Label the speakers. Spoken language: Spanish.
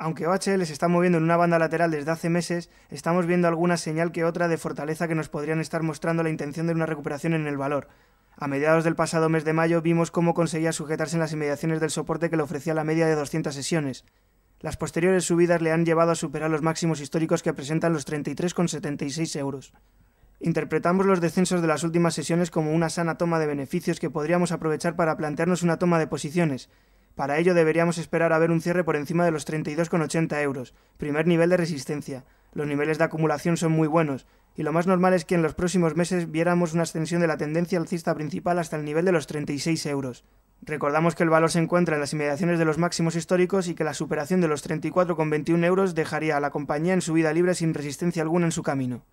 Speaker 1: Aunque OHL se está moviendo en una banda lateral desde hace meses, estamos viendo alguna señal que otra de fortaleza que nos podrían estar mostrando la intención de una recuperación en el valor. A mediados del pasado mes de mayo vimos cómo conseguía sujetarse en las inmediaciones del soporte que le ofrecía la media de 200 sesiones. Las posteriores subidas le han llevado a superar los máximos históricos que presentan los 33,76 euros. Interpretamos los descensos de las últimas sesiones como una sana toma de beneficios que podríamos aprovechar para plantearnos una toma de posiciones, para ello deberíamos esperar a ver un cierre por encima de los 32,80 euros, primer nivel de resistencia. Los niveles de acumulación son muy buenos, y lo más normal es que en los próximos meses viéramos una ascensión de la tendencia alcista principal hasta el nivel de los 36 euros. Recordamos que el valor se encuentra en las inmediaciones de los máximos históricos y que la superación de los 34,21 euros dejaría a la compañía en subida libre sin resistencia alguna en su camino.